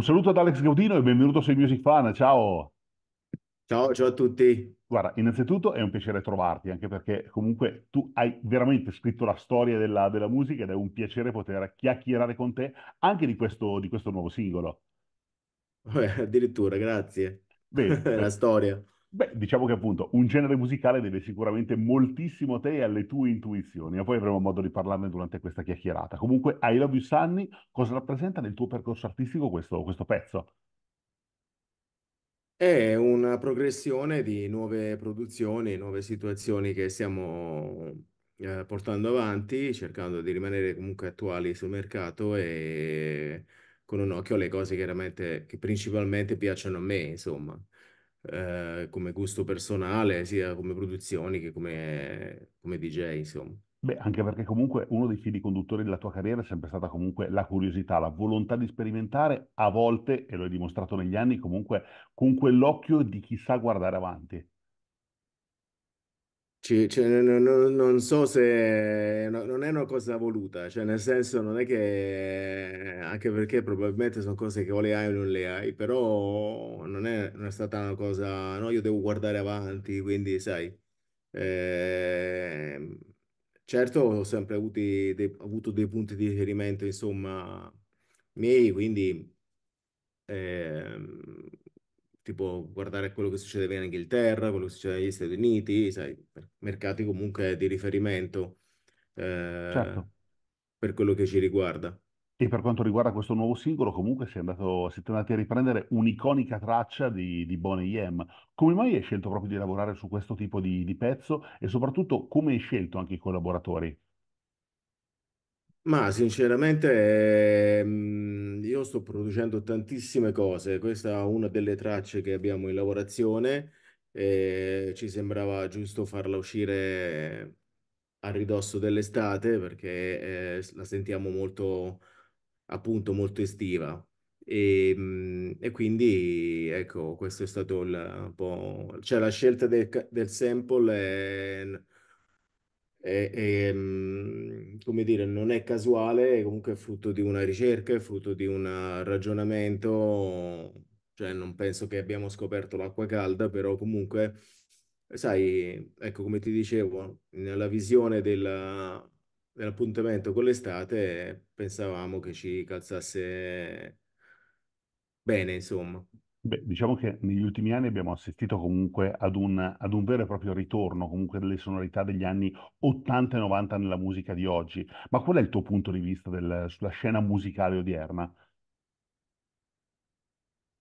Un saluto ad Alex Gaudino e benvenuto sui Music Fan, ciao! Ciao, ciao a tutti! Guarda, innanzitutto è un piacere trovarti, anche perché comunque tu hai veramente scritto la storia della, della musica ed è un piacere poter chiacchierare con te anche di questo, di questo nuovo singolo. Eh, addirittura, grazie. Bene. la storia. Beh, diciamo che appunto un genere musicale deve sicuramente moltissimo a te e alle tue intuizioni, ma poi avremo modo di parlarne durante questa chiacchierata. Comunque, I Love You Sunny, cosa rappresenta nel tuo percorso artistico questo, questo pezzo? È una progressione di nuove produzioni, nuove situazioni che stiamo eh, portando avanti, cercando di rimanere comunque attuali sul mercato e con un occhio alle cose chiaramente che principalmente piacciono a me, insomma eh, come gusto personale, sia come produzioni che come, come DJ, insomma. Beh, anche perché comunque uno dei fili conduttori della tua carriera è sempre stata comunque la curiosità, la volontà di sperimentare, a volte, e lo hai dimostrato negli anni, comunque con quell'occhio di chissà guardare avanti. Cioè, non, so se non è una cosa voluta, cioè nel senso non è che anche perché probabilmente sono cose che o le hai o non le hai, però non è, non è stata una cosa, no, io devo guardare avanti, quindi sai, ehm, certo ho sempre avuto dei, dei- avuto dei punti di riferimento, insomma, miei, quindi... Ehm, tipo guardare quello che succede in Inghilterra, quello che succede negli Stati Uniti, sai, mercati comunque di riferimento eh, certo. per quello che ci riguarda. E per quanto riguarda questo nuovo singolo, comunque si è andato, siete andati a riprendere un'iconica traccia di, di Bonnie Yam. Come mai hai scelto proprio di lavorare su questo tipo di, di pezzo e soprattutto come hai scelto anche i collaboratori? Ma sinceramente, ehm io sto producendo tantissime cose, questa è una delle tracce che abbiamo in lavorazione e ci sembrava giusto farla uscire a ridosso dell'estate perché eh, la sentiamo molto, appunto, molto estiva. E, ehm, e, quindi ecco, questo è stato il po'. Cioè, la scelta del, del sample è, è, è mm, come dire, non è casuale, comunque è frutto di una ricerca, è frutto di un eh, ragionamento, cioè non penso che abbiamo scoperto l'acqua calda, però comunque, sai, ecco come ti dicevo, nella visione della, dell'appuntamento con l'estate pensavamo che ci calzasse bene, insomma. Beh, diciamo che negli ultimi anni abbiamo assistito comunque ad un, ad un vero e proprio ritorno comunque delle sonorità degli anni 80 e 90 nella musica di oggi. Ma qual è il tuo punto di vista del- sulla scena musicale odierna?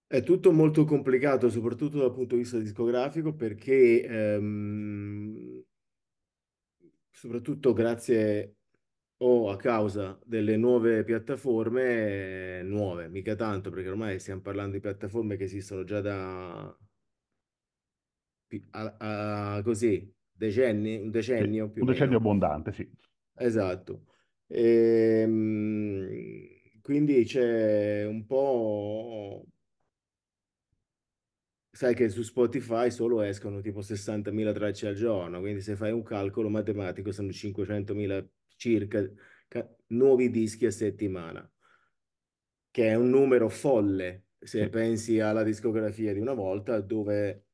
È tutto molto complicato, soprattutto dal punto di vista discografico, perché ehm, soprattutto grazie o a causa delle nuove piattaforme, eh, nuove, mica tanto, perché ormai stiamo parlando di piattaforme che esistono già da a, a, così decenni, un decennio sì, più. Un decennio abbondante, sì. Esatto. E, ehm, quindi c'è un po'. Sai che su Spotify solo escono tipo 60.000 tracce al giorno, quindi se fai un calcolo matematico sono 500.000 circa nuovi dischi a settimana, che è un numero folle se pensi alla discografia di una volta dove...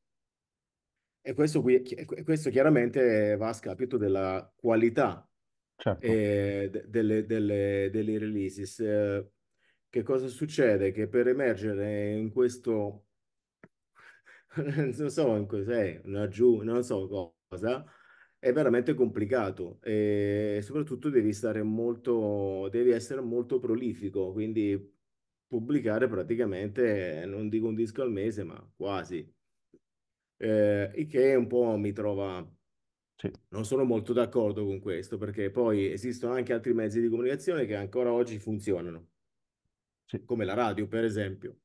E questo, qui, questo chiaramente va a scapito della qualità certo. eh, delle, delle, delle, releases. Eh, che cosa succede? Che per emergere in questo non so cos'è, una giù, non so cosa, è veramente complicato e ehm, soprattutto devi stare molto, devi essere molto prolifico, quindi pubblicare praticamente, eh, non dico un disco al mese, ma quasi. Eh, il che un po' mi trova... Sì. Non sono molto d'accordo con questo perché poi esistono anche altri mezzi di comunicazione che ancora oggi funzionano, sì. come la radio per esempio,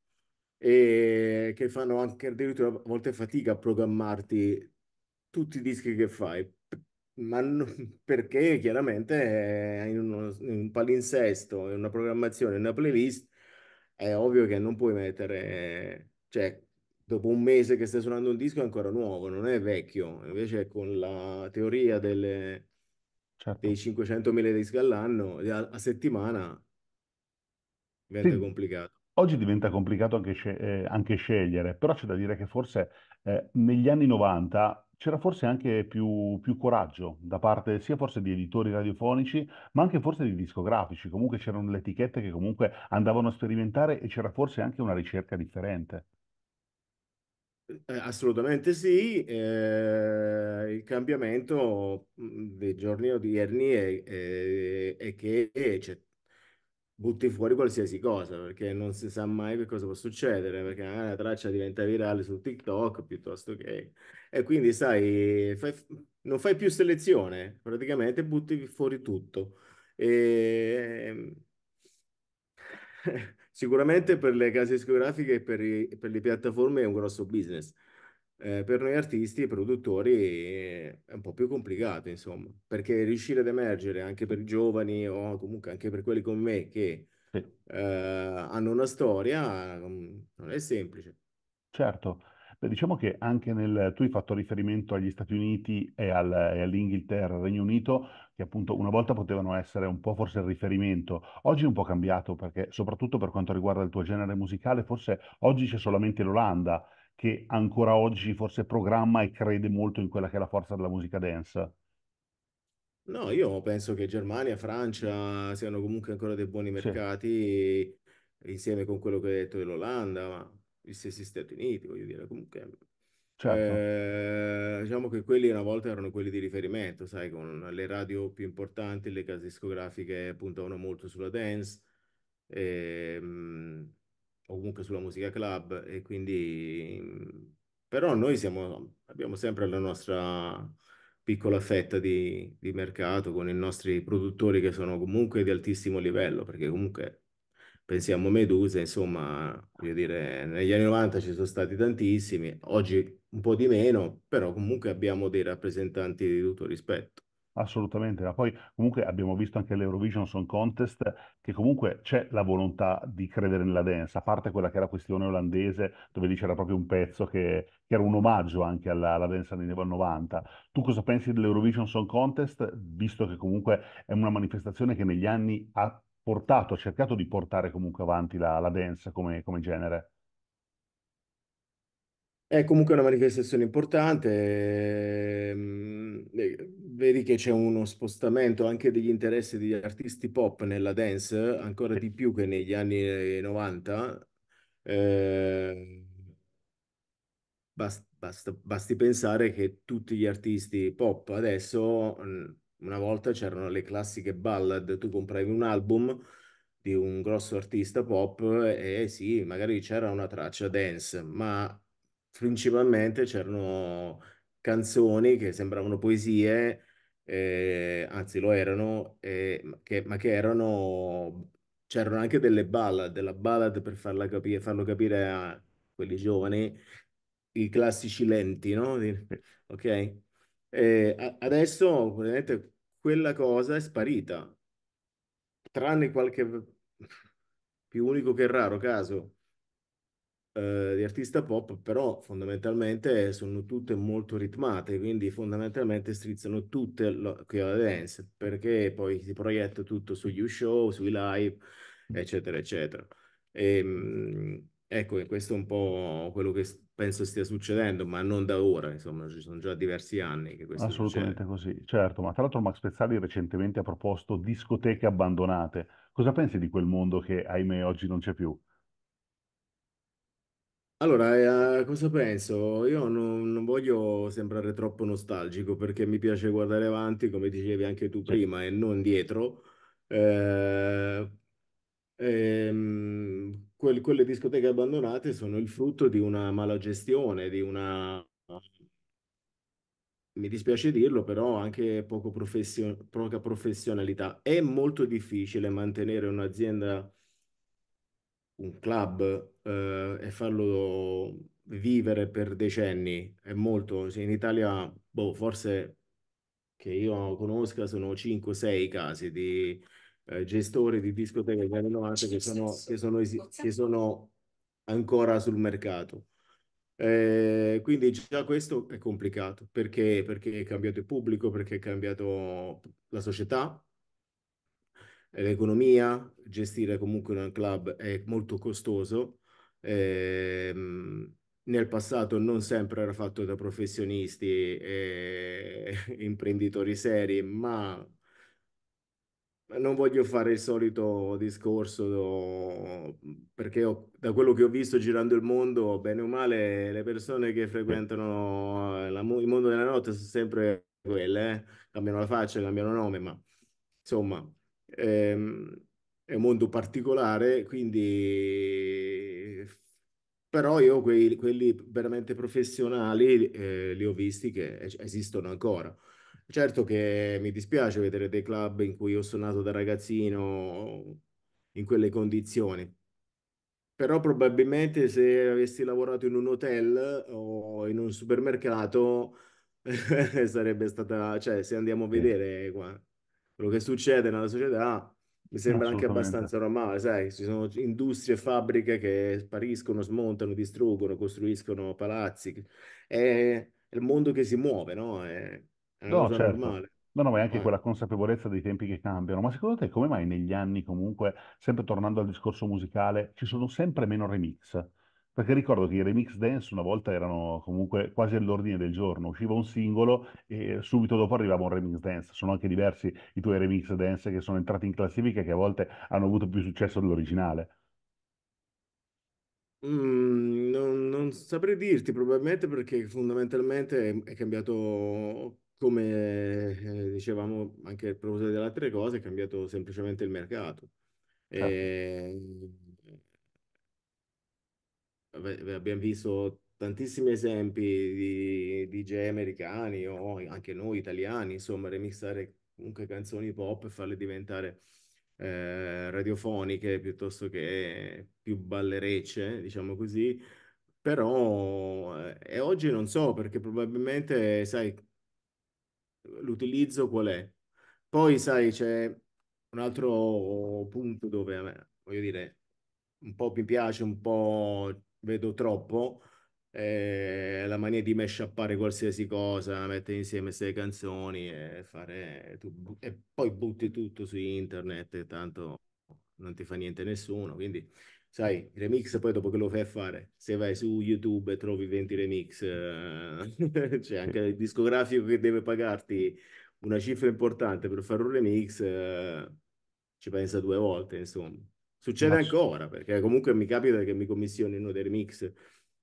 e che fanno anche addirittura a volte fatica a programmarti tutti i dischi che fai ma perché chiaramente eh, in, uno, in un palinsesto, in una programmazione, in una playlist, è ovvio che non puoi mettere, cioè dopo un mese che stai suonando un disco è ancora nuovo, non è vecchio, invece con la teoria delle, certo. dei 500.000 dischi all'anno, a, a settimana, diventa complicato. Oggi diventa complicato anche, eh, anche, scegliere, però c'è da dire che forse eh, negli anni 90 c'era forse anche più, più coraggio da parte sia forse di editori radiofonici, ma anche forse di discografici. Comunque c'erano le etichette che comunque andavano a sperimentare e c'era forse anche una ricerca differente. Eh, assolutamente sì, eh, il cambiamento mm, dei giorni odierni è, è, è che c'è butti fuori qualsiasi cosa perché non si sa mai che cosa può succedere perché magari la traccia diventa virale su TikTok piuttosto che e quindi sai fai... non fai più selezione praticamente butti fuori tutto e... Ehm, sicuramente per le case discografiche e per, per le piattaforme è un grosso business eh, per noi artisti e produttori eh, è un po' più complicato, insomma, perché riuscire ad emergere anche per i giovani o comunque anche per quelli come me che eh, hanno una storia non è semplice. Certo. Beh, diciamo che anche nel, tu hai fatto riferimento agli Stati Uniti e, al, e all'Inghilterra, al Regno Unito, che appunto una volta potevano essere un po' forse il riferimento. Oggi è un po' cambiato perché soprattutto per quanto riguarda il tuo genere musicale, forse oggi c'è solamente l'Olanda che ancora oggi forse programma e crede molto in quella che è la forza della musica dance. No, io penso che Germania, Francia siano comunque ancora dei buoni mercati sì. insieme con quello che hai detto dell'Olanda, ma gli stessi Stati Uniti, voglio dire, comunque Certo. Eh, diciamo che quelli una volta erano quelli di riferimento, sai, con le radio più importanti, le case discografiche puntavano molto sulla dance. E, ehm, mh, o comunque sulla musica club e quindi però noi siamo, abbiamo sempre la nostra piccola fetta di, di mercato con i nostri produttori che sono comunque di altissimo livello perché comunque pensiamo a Medusa insomma voglio dire negli anni 90 ci sono stati tantissimi oggi un po' di meno però comunque abbiamo dei rappresentanti di tutto rispetto Assolutamente, ma poi comunque abbiamo visto anche l'Eurovision Song Contest che comunque c'è la volontà di credere nella dance, a parte quella che era la questione olandese dove lì c'era proprio un pezzo che, che era un omaggio anche alla, alla dance anni 90. Tu cosa pensi dell'Eurovision Song Contest, visto che comunque è una manifestazione che negli anni ha portato, ha cercato di portare comunque avanti la, la dance come, come genere? È comunque una manifestazione importante, ehm, eh, vedi che c'è uno spostamento anche degli interessi degli artisti pop nella dance, ancora di più che negli anni 90. Eh, ehm, bas- basta- basti pensare che tutti gli artisti pop adesso, mm, una volta c'erano le classiche ballad, tu compravi un album di un grosso artista pop e eh, sì, magari c'era una traccia dance, ma principalmente c'erano canzoni che sembravano poesie, eh, anzi lo erano, eh, ma che, ma che erano, c'erano anche delle ballad, della ballad per farla capire, farlo capire a quelli giovani, i classici lenti, no? Ok? Eh, adesso praticamente quella cosa è sparita, tranne qualche più unico che raro caso. Eh, di artista pop, però fondamentalmente sono tutte molto ritmate, quindi fondamentalmente strizzano tutte alla dance, perché poi si proietta tutto sugli show, sui live, eccetera, eccetera. Ehm, ecco, e, ecco, questo è un po' quello che penso stia succedendo, ma non da ora, insomma, ci sono già diversi anni che questo Assolutamente succede. così, certo, ma tra l'altro Max Pezzali recentemente ha proposto discoteche abbandonate. Cosa pensi di quel mondo che, ahimè, oggi non c'è più? Allora, eh, cosa penso? Io non, non voglio sembrare troppo nostalgico perché mi piace guardare avanti, come dicevi anche tu prima, e non dietro. Eh, ehm, quel- quelle discoteche abbandonate sono il frutto di una mala gestione, di una, mi dispiace dirlo, però anche poco professio- poca professionalità. È molto difficile mantenere un'azienda un club eh, e farlo vivere per decenni è molto. In Italia, boh, forse che io conosca sono 5-6 casi di eh, gestori di discoteche degli anni 90 che sono, che, sono, che sono ancora sul mercato. Eh, quindi già questo è complicato perché, perché è cambiato il pubblico, perché è cambiato la società, l'economia, gestire comunque un club è molto costoso. Ehm, nel passato non sempre era fatto da professionisti e imprenditori seri, ma non voglio fare il solito discorso perché ho, da quello che ho visto girando il mondo, bene o male, le persone che frequentano la, il mondo della notte sono sempre quelle, eh? cambiano la faccia, cambiano nome, ma insomma, Ehm, è un mondo particolare, quindi però io quelli, quelli veramente professionali eh, li ho visti che esistono ancora. Certo che mi dispiace vedere dei club in cui ho suonato da ragazzino in quelle condizioni, però probabilmente se avessi lavorato in un hotel o in un supermercato sarebbe stata, cioè se andiamo a vedere qua, quello che succede nella società mi sembra anche abbastanza normale, sai, ci sono industrie e fabbriche che spariscono, smontano, distruggono, costruiscono palazzi, è il mondo che si muove, no? È, è no, certo. normale. No, no, ma è anche eh. quella consapevolezza dei tempi che cambiano. Ma secondo te come mai negli anni comunque, sempre tornando al discorso musicale, ci sono sempre meno remix? Perché ricordo che i remix dance una volta erano comunque quasi all'ordine del giorno, usciva un singolo e subito dopo arrivava un remix dance. Sono anche diversi i tuoi remix dance che sono entrati in classifica e che a volte hanno avuto più successo dell'originale. Mm, non, non saprei dirti, probabilmente perché fondamentalmente è, cambiato, come eh, dicevamo anche a proposito delle altre cose, è cambiato semplicemente il mercato. Certo. E ehm, abbiamo visto tantissimi esempi di DJ americani o anche noi italiani, insomma, remixare comunque canzoni pop e farle diventare eh, radiofoniche piuttosto che più ballerecce, diciamo così. Però eh, oggi non so perché probabilmente, sai, l'utilizzo qual è? Poi, sai, c'è un altro punto dove, voglio dire, un po' mi piace, un po' vedo troppo. Eh, la mania di mashuppare qualsiasi cosa, mettere insieme sei canzoni e fare tu, e poi butti tutto su internet e tanto non ti fa niente nessuno. Quindi, sai, remix poi dopo che lo fai a fare, se vai su YouTube e trovi 20 remix, eh, c'è anche il discografico che deve pagarti una cifra importante per fare un remix, eh, ci pensa due volte, insomma. Succede Grazie. ancora, perché comunque mi capita che mi commissionino dei remix,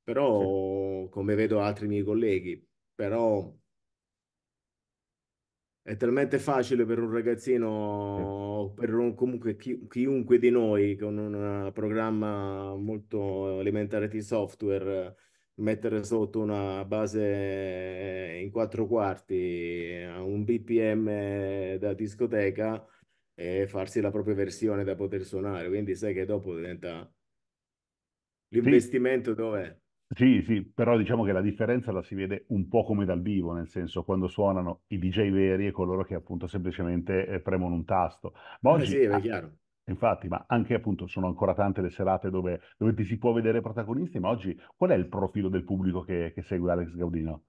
però sì. come vedo altri miei colleghi, però è talmente facile per un ragazzino, sì. per un, comunque chi, chiunque di noi con un programma molto elementare di software, mettere sotto una base in quattro quarti a un BPM da discoteca e farsi la propria versione da poter suonare, quindi sai che dopo diventa l'investimento sì. dov'è? Sì, sì, però diciamo che la differenza la si vede un po' come dal vivo, nel senso quando suonano i DJ veri e coloro che appunto semplicemente eh, premono un tasto. Ma eh oggi, sì, è chiaro. Infatti, ma anche appunto sono ancora tante le serate dove, dove, ti si può vedere protagonisti, ma oggi qual è il profilo del pubblico che, che segue Alex Gaudino?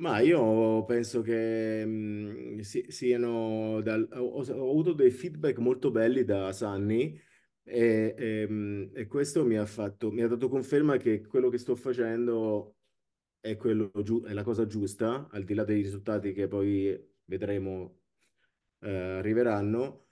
Ma io penso che mh, mhmm, si- siano dal- ho, ho avuto dei feedback molto belli da Sanni e, e, mhmm, e questo mi ha fatto, mi ha dato conferma che quello che sto facendo è quello è la cosa giusta, al di là dei risultati che poi vedremo eh, arriveranno.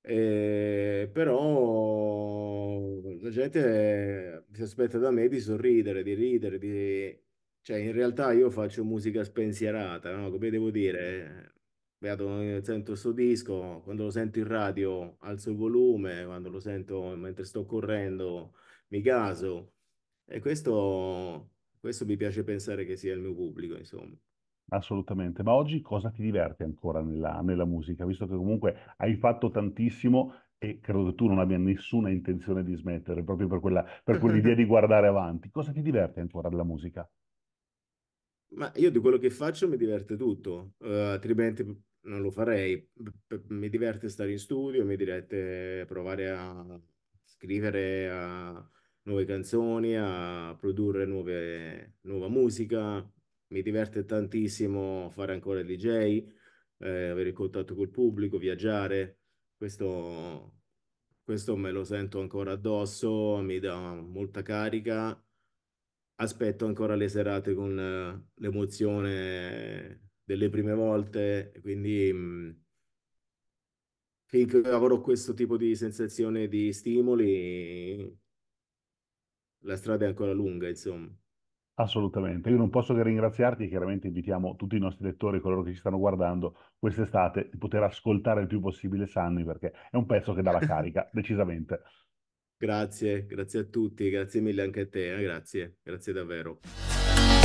Eh, però la gente si aspetta da me di sorridere, di ridere, di, cioè, in realtà io faccio musica spensierata, no? Come devo dire? Eh, beato, sento questo disco, quando lo sento in radio alzo il volume, quando lo sento mentre sto correndo mi caso. E questo, questo mi piace pensare che sia il mio pubblico, insomma. Assolutamente, ma oggi cosa ti diverte ancora nella, nella musica? Visto che comunque hai fatto tantissimo e credo che tu non abbia nessuna intenzione di smettere, proprio per quella, per quell'idea di guardare avanti. Cosa ti diverte ancora della musica? Ma io di quello che faccio mi diverte tutto, uh, altrimenti non lo farei. Mi diverte stare in studio, mi diverte provare a scrivere a nuove canzoni, a produrre nuove, nuova musica. Mi diverte tantissimo fare ancora il DJ, eh, avere contatto col pubblico, viaggiare. Questo, questo me lo sento ancora addosso, mi dà molta carica aspetto ancora le serate con eh, l'emozione delle prime volte, quindi mm, finché avrò questo tipo di sensazione di stimoli, la strada è ancora lunga, insomma. Assolutamente, io non posso che ringraziarti, chiaramente invitiamo tutti i nostri lettori, coloro che ci stanno guardando quest'estate, di poter ascoltare il più possibile Sanni perché è un pezzo che dà la carica, decisamente. Grazie, grazie a tutti, grazie mille anche a te, eh? grazie, grazie davvero.